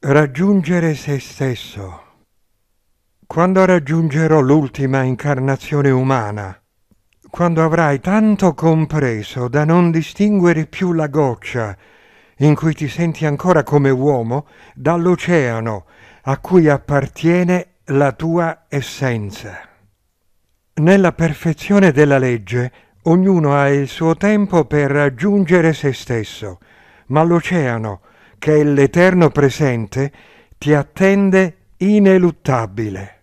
Raggiungere se stesso. Quando raggiungerò l'ultima incarnazione umana, quando avrai tanto compreso da non distinguere più la goccia in cui ti senti ancora come uomo dall'oceano a cui appartiene la tua essenza. Nella perfezione della legge ognuno ha il suo tempo per raggiungere se stesso, ma l'oceano, che l'Eterno presente, ti attende ineluttabile.